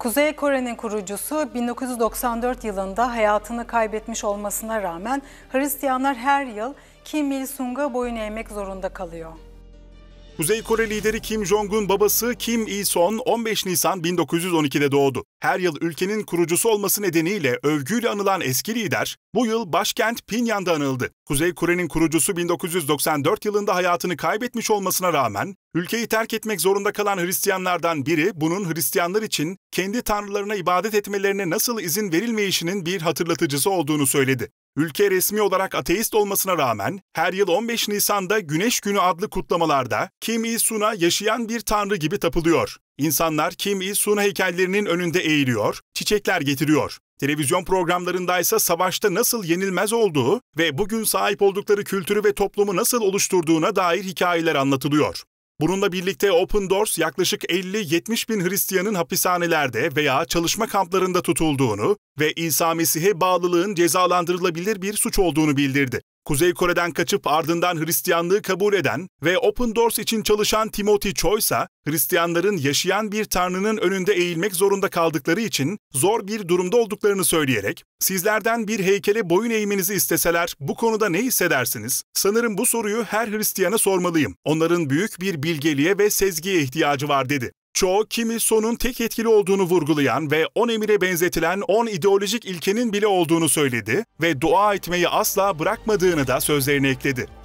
Kuzey Kore'nin kurucusu 1994 yılında hayatını kaybetmiş olmasına rağmen Hristiyanlar her yıl Kim Il-sung'a boyun eğmek zorunda kalıyor. Kuzey Kore lideri Kim Jong-un babası Kim Il-sung 15 Nisan 1912'de doğdu. Her yıl ülkenin kurucusu olması nedeniyle övgüyle anılan eski lider bu yıl başkent Pyongyang'da anıldı. Kuzey Kore'nin kurucusu 1994 yılında hayatını kaybetmiş olmasına rağmen ülkeyi terk etmek zorunda kalan Hristiyanlardan biri bunun Hristiyanlar için kendi tanrılarına ibadet etmelerine nasıl izin verilmeyişinin bir hatırlatıcısı olduğunu söyledi. Ülke resmi olarak ateist olmasına rağmen her yıl 15 Nisan'da Güneş Günü adlı kutlamalarda Kim Il-sun'a yaşayan bir tanrı gibi tapılıyor. İnsanlar Kim Il-sun heykellerinin önünde eğiliyor, çiçekler getiriyor. Televizyon programlarında ise savaşta nasıl yenilmez olduğu ve bugün sahip oldukları kültürü ve toplumu nasıl oluşturduğuna dair hikayeler anlatılıyor. Bununla birlikte Open Doors yaklaşık 50-70 bin Hristiyanın hapishanelerde veya çalışma kamplarında tutulduğunu ve İsa Mesih'e bağlılığın cezalandırılabilir bir suç olduğunu bildirdi. Kuzey Kore'den kaçıp ardından Hristiyanlığı kabul eden ve Open Doors için çalışan Timothy Choi ise Hristiyanların yaşayan bir tanrının önünde eğilmek zorunda kaldıkları için zor bir durumda olduklarını söyleyerek sizlerden bir heykele boyun eğmenizi isteseler bu konuda ne hissedersiniz? Sanırım bu soruyu her Hristiyana sormalıyım. Onların büyük bir bilgeliğe ve sezgiye ihtiyacı var dedi. Çoğu kimi sonun tek etkili olduğunu vurgulayan ve 10 emire benzetilen 10 ideolojik ilkenin bile olduğunu söyledi ve dua etmeyi asla bırakmadığını da sözlerine ekledi.